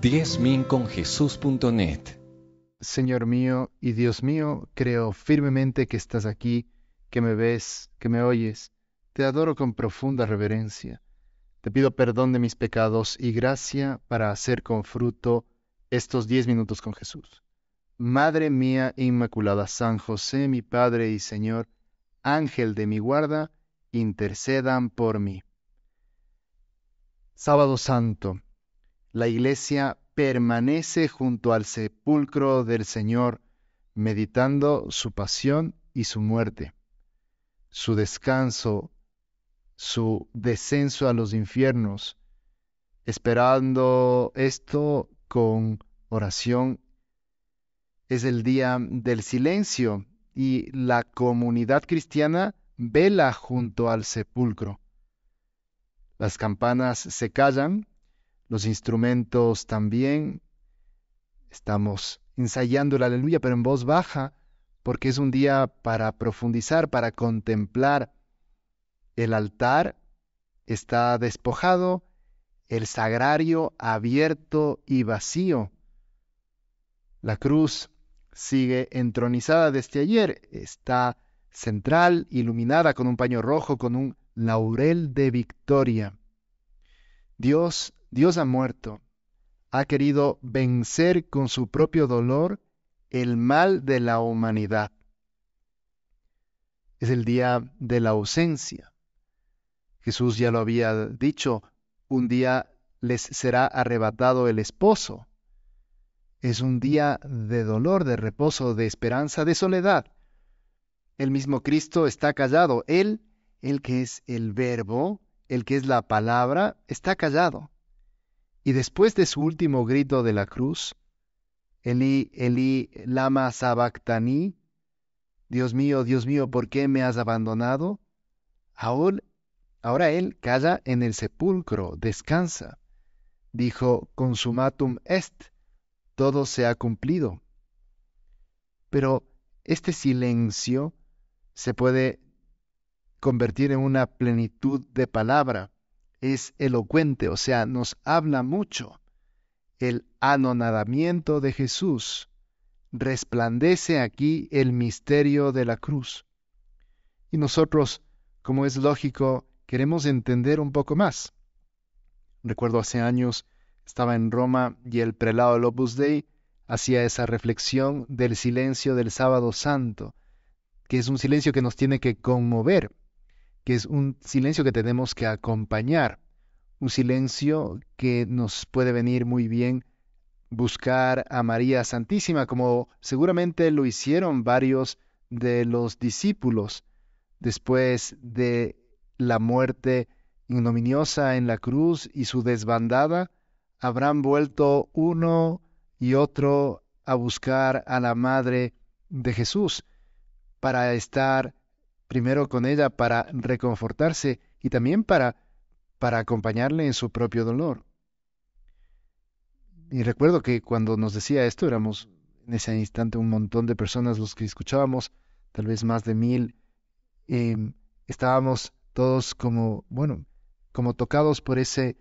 10 Señor mío y Dios mío, creo firmemente que estás aquí, que me ves, que me oyes. Te adoro con profunda reverencia. Te pido perdón de mis pecados y gracia para hacer con fruto estos diez minutos con Jesús. Madre mía Inmaculada, San José, mi Padre y Señor, Ángel de mi guarda, intercedan por mí. Sábado Santo la iglesia permanece junto al sepulcro del Señor, meditando su pasión y su muerte, su descanso, su descenso a los infiernos, esperando esto con oración. Es el día del silencio y la comunidad cristiana vela junto al sepulcro. Las campanas se callan los instrumentos también. Estamos ensayando la aleluya, pero en voz baja, porque es un día para profundizar, para contemplar. El altar está despojado, el sagrario abierto y vacío. La cruz sigue entronizada desde ayer, está central, iluminada con un paño rojo, con un laurel de victoria. Dios Dios ha muerto, ha querido vencer con su propio dolor el mal de la humanidad. Es el día de la ausencia. Jesús ya lo había dicho, un día les será arrebatado el esposo. Es un día de dolor, de reposo, de esperanza, de soledad. El mismo Cristo está callado. Él, el que es el verbo, el que es la palabra, está callado. Y después de su último grito de la cruz, Eli, Eli, lama sabactani, Dios mío, Dios mío, ¿por qué me has abandonado? Ahora, ahora él calla en el sepulcro, descansa. Dijo, consumatum est, todo se ha cumplido. Pero este silencio se puede convertir en una plenitud de palabra es elocuente, o sea, nos habla mucho. El anonadamiento de Jesús resplandece aquí el misterio de la cruz. Y nosotros, como es lógico, queremos entender un poco más. Recuerdo hace años estaba en Roma y el prelado del Dei hacía esa reflexión del silencio del sábado santo, que es un silencio que nos tiene que conmover, que es un silencio que tenemos que acompañar, un silencio que nos puede venir muy bien buscar a María Santísima, como seguramente lo hicieron varios de los discípulos después de la muerte ignominiosa en la cruz y su desbandada, habrán vuelto uno y otro a buscar a la Madre de Jesús para estar primero con ella para reconfortarse y también para, para acompañarle en su propio dolor. Y recuerdo que cuando nos decía esto éramos en ese instante un montón de personas los que escuchábamos, tal vez más de mil, em, estábamos todos como, bueno, como tocados por ese,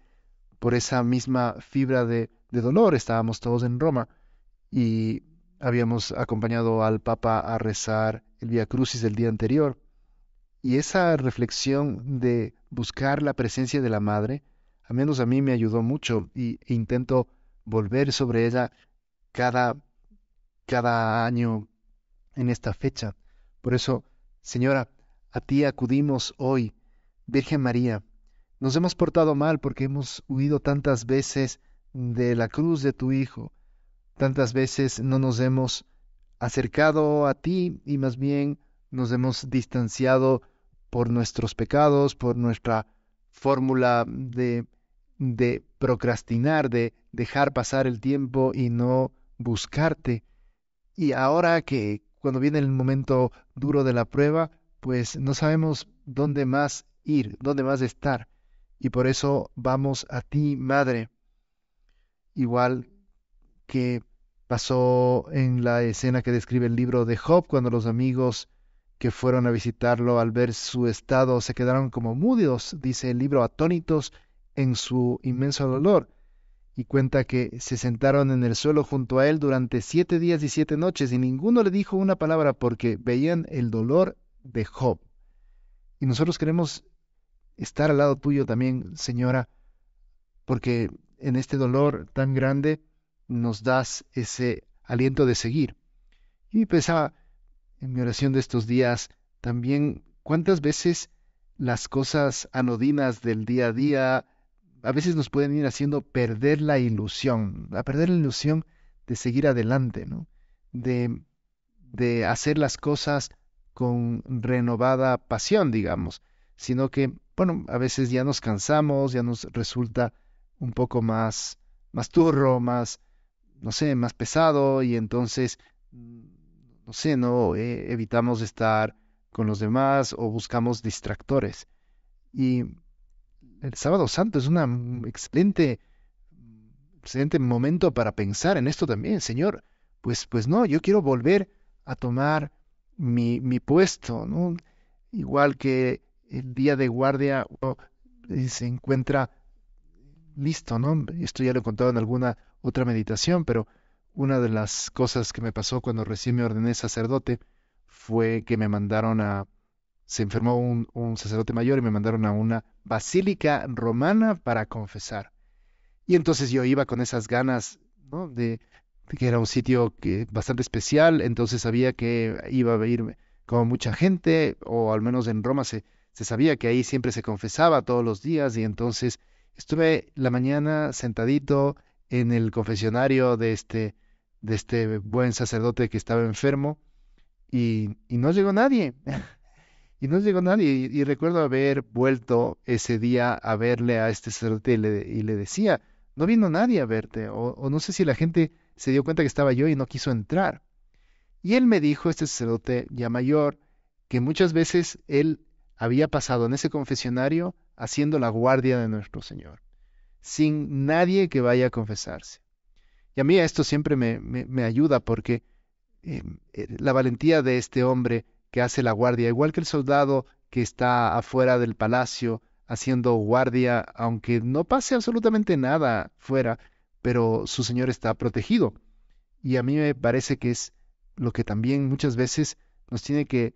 por esa misma fibra de, dolor, estábamos todos en Roma y habíamos acompañado al Papa a rezar el Via Crucis del día anterior. Y esa reflexión de buscar la presencia de la madre, al menos a mí me ayudó mucho y e intento volver sobre ella cada, cada año en esta fecha. Por eso, Señora, a ti acudimos hoy, Virgen María. Nos hemos portado mal porque hemos huido tantas veces de la cruz de tu Hijo, tantas veces no nos hemos acercado a ti y más bien nos hemos distanciado por nuestros pecados, por nuestra fórmula de, de procrastinar, de dejar pasar el tiempo y no buscarte. Y ahora que cuando viene el momento duro de la prueba, pues no sabemos dónde más ir, dónde más estar. Y por eso vamos a ti, Madre, igual que pasó en la escena que describe el libro de Job, cuando los amigos que fueron a visitarlo al ver su estado se quedaron como múdidos, dice el libro, atónitos en su inmenso dolor, y cuenta que se sentaron en el suelo junto a él durante siete días y siete noches, y ninguno le dijo una palabra porque veían el dolor de Job. Y nosotros queremos estar al lado tuyo también, Señora, porque en este dolor tan grande nos das ese aliento de seguir. Y pensaba, ah, en mi oración de estos días, también cuántas veces las cosas anodinas del día a día a veces nos pueden ir haciendo perder la ilusión, a perder la ilusión de seguir adelante, ¿no? de, de hacer las cosas con renovada pasión, digamos, sino que, bueno, a veces ya nos cansamos, ya nos resulta un poco más, más turro, más, no sé, más pesado y entonces no sé, no eh, evitamos estar con los demás o buscamos distractores. Y el sábado santo es un excelente, excelente momento para pensar en esto también, Señor. Pues, pues no, yo quiero volver a tomar mi, puesto, ¿no? Igual que el día de guardia oh, eh, se encuentra listo, ¿no? Esto ya lo he contado en alguna otra meditación, pero una de las cosas que me pasó cuando recién me ordené sacerdote fue que me mandaron a... Se enfermó un, sacerdote mayor y me mandaron a una basílica romana para confesar. Y entonces yo iba con esas ganas, ¿no? De, que era un sitio que, bastante especial, entonces sabía que iba a ir con mucha gente, o al menos en Roma se, se sabía que ahí siempre se confesaba todos los días, y entonces estuve la mañana sentadito en el confesionario de este de este buen sacerdote que estaba enfermo y, no llegó nadie. y no llegó nadie. Y, recuerdo haber vuelto ese día a verle a este sacerdote y le, decía, no vino nadie a verte. o, no sé si la gente se dio cuenta que estaba yo y no quiso entrar. Y él me dijo, este sacerdote ya mayor, que muchas veces él había pasado en ese confesionario haciendo la guardia de nuestro Señor, sin nadie que vaya a confesarse. Y a mí esto siempre me, ayuda porque eh, eh, la valentía de este hombre que hace la guardia, igual que el soldado que está afuera del palacio haciendo guardia, aunque no pase absolutamente nada fuera, pero su señor está protegido. Y a mí me parece que es lo que también muchas veces nos tiene que,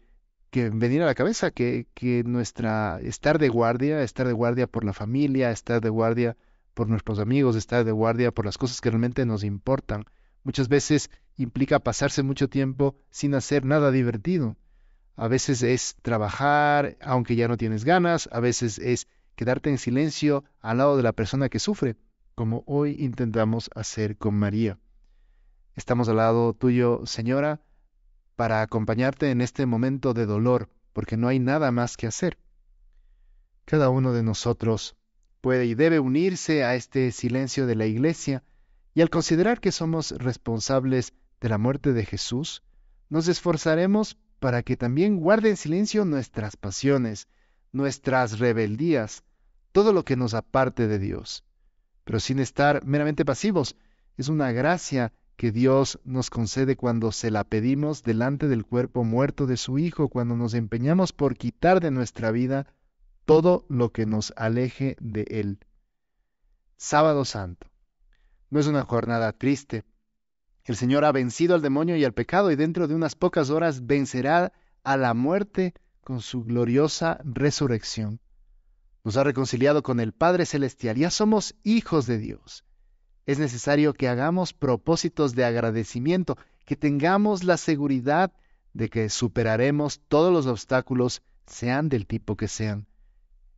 que venir a la cabeza, que, que nuestra estar de guardia, estar de guardia por la familia, estar de guardia por nuestros amigos, estar de guardia por las cosas que realmente nos importan. Muchas veces implica pasarse mucho tiempo sin hacer nada divertido. A veces es trabajar aunque ya no tienes ganas, a veces es quedarte en silencio al lado de la persona que sufre, como hoy intentamos hacer con María. Estamos al lado tuyo, Señora, para acompañarte en este momento de dolor, porque no hay nada más que hacer. Cada uno de nosotros puede y debe unirse a este silencio de la Iglesia y al considerar que somos responsables de la muerte de Jesús, nos esforzaremos para que también guarde en silencio nuestras pasiones, nuestras rebeldías, todo lo que nos aparte de Dios. Pero sin estar meramente pasivos, es una gracia que Dios nos concede cuando se la pedimos delante del cuerpo muerto de su Hijo, cuando nos empeñamos por quitar de nuestra vida todo lo que nos aleje de Él. Sábado Santo. No es una jornada triste. El Señor ha vencido al demonio y al pecado y dentro de unas pocas horas vencerá a la muerte con su gloriosa resurrección. Nos ha reconciliado con el Padre Celestial. Ya somos hijos de Dios. Es necesario que hagamos propósitos de agradecimiento, que tengamos la seguridad de que superaremos todos los obstáculos, sean del tipo que sean.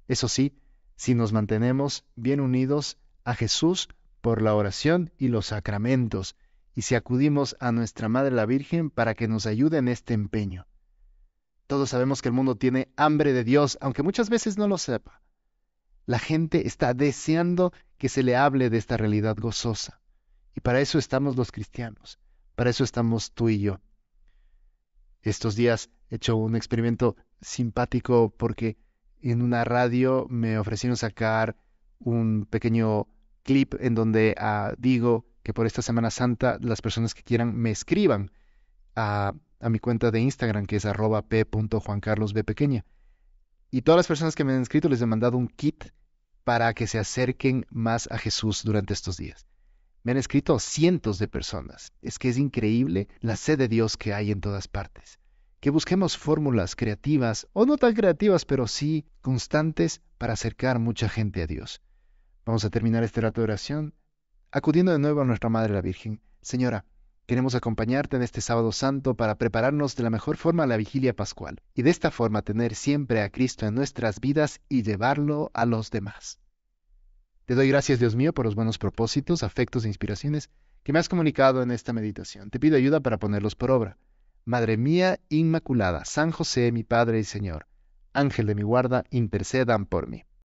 Eso sí, si nos mantenemos bien unidos a Jesús por la oración y los sacramentos, y si acudimos a nuestra Madre la Virgen para que nos ayude en este empeño. Todos sabemos que el mundo tiene hambre de Dios, aunque muchas veces no lo sepa. La gente está deseando que se le hable de esta realidad gozosa. Y para eso estamos los cristianos, para eso estamos tú y yo. Estos días he hecho un experimento simpático porque en una radio me ofrecieron sacar un pequeño clip en donde ah, digo que por esta Semana Santa las personas que quieran me escriban a, mi cuenta de Instagram, que es arroba p.juancarlosbpequeña. Y todas las personas que me han escrito les he mandado un kit para que se acerquen más a Jesús durante estos días. Me han escrito cientos de personas. Es que es increíble la sed de Dios que hay en todas partes que busquemos fórmulas creativas, o no tan creativas, pero sí constantes, para acercar mucha gente a Dios. Vamos a terminar este rato de oración acudiendo de nuevo a nuestra Madre la Virgen. Señora, queremos acompañarte en este sábado santo para prepararnos de la mejor forma a la vigilia pascual y de esta forma tener siempre a Cristo en nuestras vidas y llevarlo a los demás. Te doy gracias, Dios mío, por los buenos propósitos, afectos e inspiraciones que me has comunicado en esta meditación. Te pido ayuda para ponerlos por obra. Madre mía Inmaculada, San José, mi Padre y Señor, Ángel de mi guarda, intercedan por mí.